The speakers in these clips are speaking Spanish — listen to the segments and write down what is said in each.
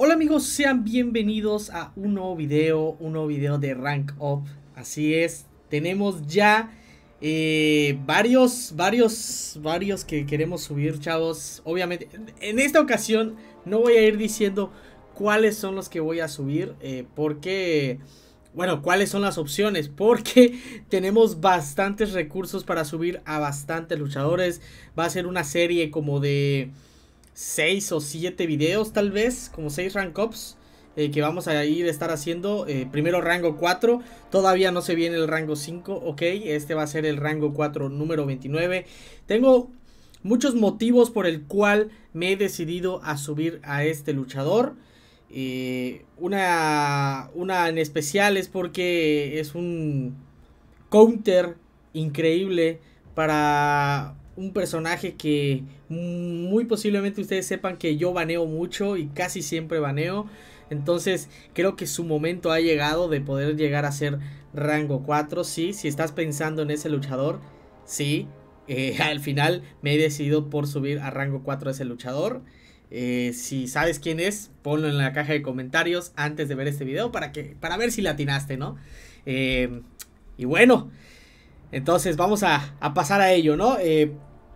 Hola amigos, sean bienvenidos a un nuevo video, un nuevo video de Rank Up. Así es, tenemos ya eh, varios, varios, varios que queremos subir, chavos. Obviamente, en esta ocasión no voy a ir diciendo cuáles son los que voy a subir, eh, porque... Bueno, ¿cuáles son las opciones? Porque tenemos bastantes recursos para subir a bastantes luchadores. Va a ser una serie como de... 6 o 7 videos tal vez, como 6 rank ups eh, que vamos a ir a estar haciendo. Eh, primero rango 4, todavía no se viene el rango 5, ok, este va a ser el rango 4 número 29. Tengo muchos motivos por el cual me he decidido a subir a este luchador. Eh, una, una en especial es porque es un counter increíble para un personaje que muy posiblemente ustedes sepan que yo baneo mucho y casi siempre baneo. Entonces creo que su momento ha llegado de poder llegar a ser rango 4. Sí, si estás pensando en ese luchador, sí. Eh, al final me he decidido por subir a rango 4 a ese luchador. Eh, si sabes quién es, ponlo en la caja de comentarios antes de ver este video para, que, para ver si latinaste, ¿no? Eh, y bueno, entonces vamos a, a pasar a ello, ¿no?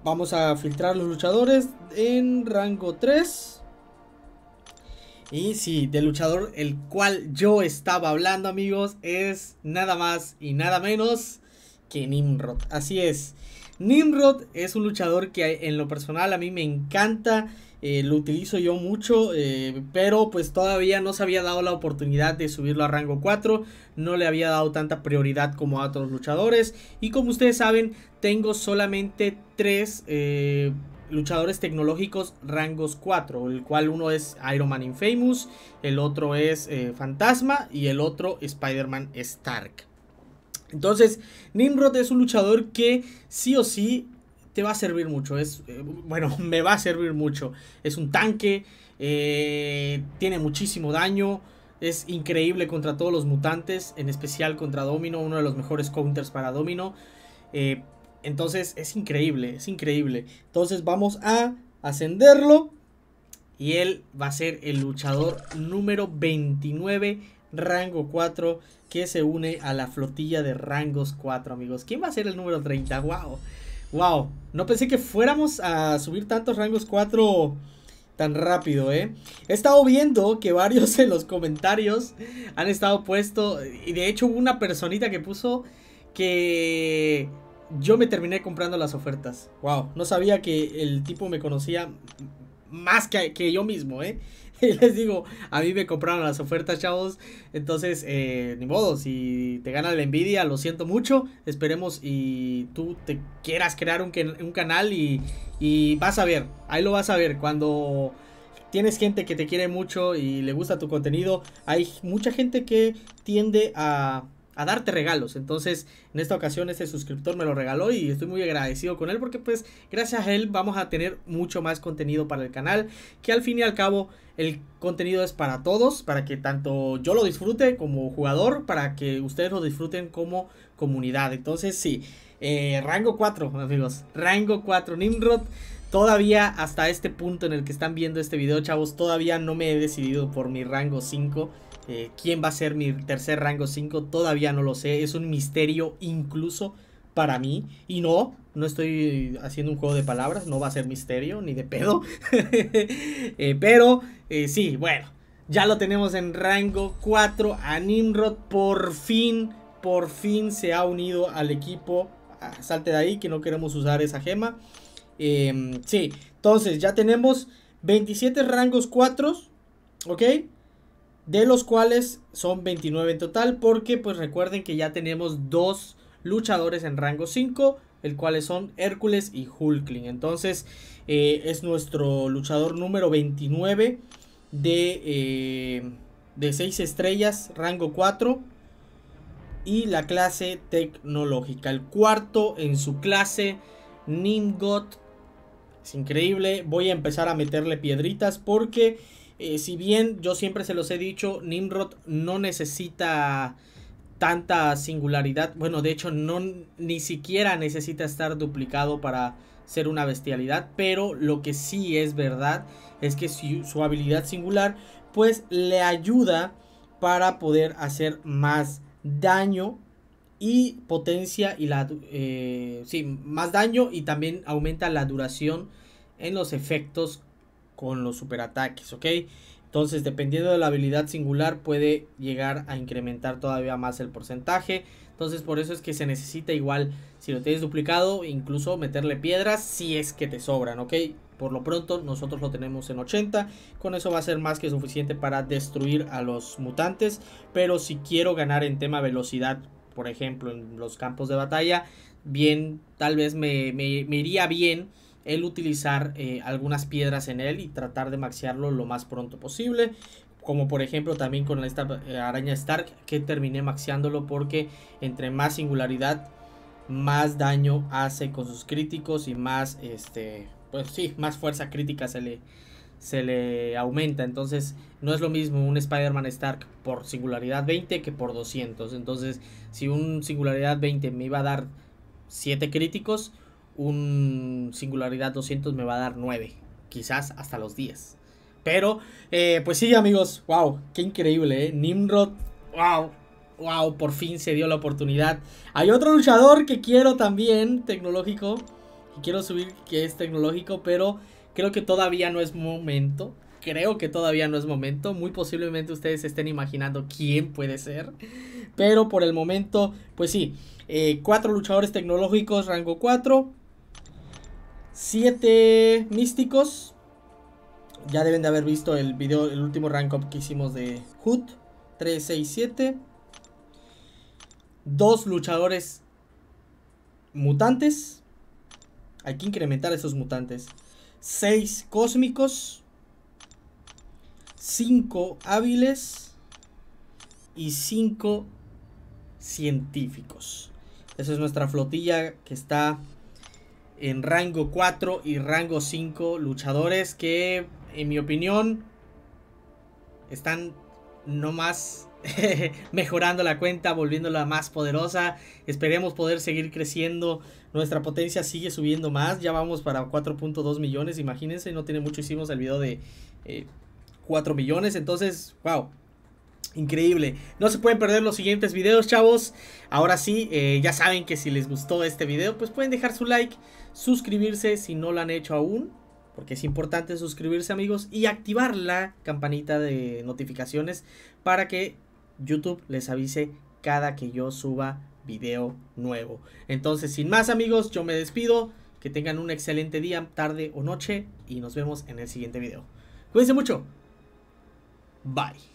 Vamos a filtrar los luchadores en rango 3. Y sí, del luchador el cual yo estaba hablando, amigos, es nada más y nada menos que Nimrod. Así es. Nimrod es un luchador que en lo personal a mí me encanta. Eh, lo utilizo yo mucho, eh, pero pues todavía no se había dado la oportunidad de subirlo a rango 4, no le había dado tanta prioridad como a otros luchadores y como ustedes saben tengo solamente 3 eh, luchadores tecnológicos rangos 4, el cual uno es Iron Man Infamous, el otro es Fantasma y el otro Spider-Man Stark. Entonces, Nimrod es un luchador que sí o sí te va a servir mucho. Es, eh, bueno, me va a servir mucho. Es un tanque, eh, tiene muchísimo daño, es increíble contra todos los mutantes, en especial contra Domino, uno de los mejores counters para Domino. Eh, entonces es increíble, es increíble. Entonces vamos a ascenderlo. Y él va a ser el luchador número 29, rango 4, que se une a la flotilla de rangos 4, amigos. ¿Quién va a ser el número 30? ¡Wow! Wow, no pensé que fuéramos a subir tantos rangos 4 tan rápido, ¿eh? He estado viendo que varios en los comentarios han estado puesto, y de hecho hubo una personita que puso que yo me terminé comprando las ofertas. Wow, no sabía que el tipo me conocía más que, que yo mismo, ¿eh? y les digo, a mí me compraron las ofertas, chavos. Entonces, eh, ni modo, si te gana la envidia, lo siento mucho. Esperemos y tú te quieras crear un, canal y, y vas a ver, ahí lo vas a ver. Cuando tienes gente que te quiere mucho y le gusta tu contenido, hay mucha gente que tiende a a darte regalos. Entonces, en esta ocasión este suscriptor me lo regaló y estoy muy agradecido con él porque pues gracias a él vamos a tener mucho más contenido para el canal, que al fin y al cabo el contenido es para todos, para que tanto yo lo disfrute como jugador, para que ustedes lo disfruten como comunidad. Entonces, sí, eh, rango 4, amigos, rango 4 Nimrod Todavía hasta este punto en el que están viendo este video, chavos, todavía no me he decidido por mi rango 5. Eh, ¿Quién va a ser mi tercer rango 5? Todavía no lo sé. Es un misterio incluso para mí. Y no, no estoy haciendo un juego de palabras. No va a ser misterio, ni de pedo. Eh, pero eh, sí, bueno. Ya lo tenemos en rango 4. A Nimrod por fin, por fin se ha unido al equipo. Ah, salte de ahí que no queremos usar esa gema. Em, sí, entonces ya tenemos 27 rangos 4, ¿ok? De los cuales son 29 en total, porque pues recuerden que ya tenemos dos luchadores en rango 5, el cual son Hércules y Hulkling. Entonces eh, es nuestro luchador número 29 de, eh, de 6 estrellas, rango 4 y la clase tecnológica. El cuarto en su clase, Nimgot es increíble. Voy a empezar a meterle piedritas porque eh, si bien yo siempre se los he dicho, Nimrod no necesita tanta singularidad. Bueno, de hecho no ni siquiera necesita estar duplicado para ser una bestialidad. Pero lo que sí es verdad es que su, su habilidad singular pues le ayuda para poder hacer más daño y potencia y la eh, sí, más daño y también aumenta la duración en los efectos con los superataques, ¿ok? Entonces, dependiendo de la habilidad singular, puede llegar a incrementar todavía más el porcentaje. Entonces, por eso es que se necesita igual, si lo tienes duplicado, incluso meterle piedras si es que te sobran, ¿ok? Por lo pronto, nosotros lo tenemos en 80. Con eso va a ser más que suficiente para destruir a los mutantes. Pero si quiero ganar en tema velocidad, por ejemplo, en los campos de batalla, bien, tal vez me, me, iría bien el utilizar eh, algunas piedras en él y tratar de maxearlo lo más pronto posible. Como por ejemplo también con esta eh, araña Stark que terminé maxeándolo porque entre más singularidad, más daño hace con sus críticos y más, este, pues sí, más fuerza crítica se le, se le aumenta. Entonces, no es lo mismo un Spider-Man Stark por singularidad 20 que por 200. Entonces, si un singularidad 20 me iba a dar 7 críticos, un singularidad 200 me va a dar 9. Quizás hasta los 10. Pero, eh, pues sí, amigos. ¡Wow! ¡Qué increíble! ¿eh? Nimrod. ¡Wow! ¡Wow! Por fin se dio la oportunidad. Hay otro luchador que quiero también, tecnológico. Y quiero subir, que es tecnológico, pero Creo que todavía no es momento. Creo que todavía no es momento. Muy posiblemente ustedes estén imaginando quién puede ser. Pero por el momento, pues sí. Eh, cuatro luchadores tecnológicos, rango 4. Siete místicos. Ya deben de haber visto el video, el último rank up que hicimos de Hood. 3, 6, 7. Dos luchadores mutantes. Hay que incrementar esos mutantes. 6 cósmicos, 5 hábiles y 5 científicos. Esa es nuestra flotilla que está en rango 4 y rango 5 luchadores que, en mi opinión, están no más mejorando la cuenta, volviéndola más poderosa. Esperemos poder seguir creciendo. Nuestra potencia sigue subiendo más. Ya vamos para 4.2 millones. Imagínense, no tiene mucho. Hicimos el video de 4 eh, millones. Entonces, wow. Increíble. No se pueden perder los siguientes videos, chavos. Ahora sí, eh, ya saben que si les gustó este video, pues pueden dejar su like, suscribirse si no lo han hecho aún. Porque es importante suscribirse amigos y activar la campanita de notificaciones para que YouTube les avise cada que yo suba video nuevo. Entonces, sin más amigos, yo me despido. Que tengan un excelente día, tarde o noche y nos vemos en el siguiente video. Cuídense mucho. Bye.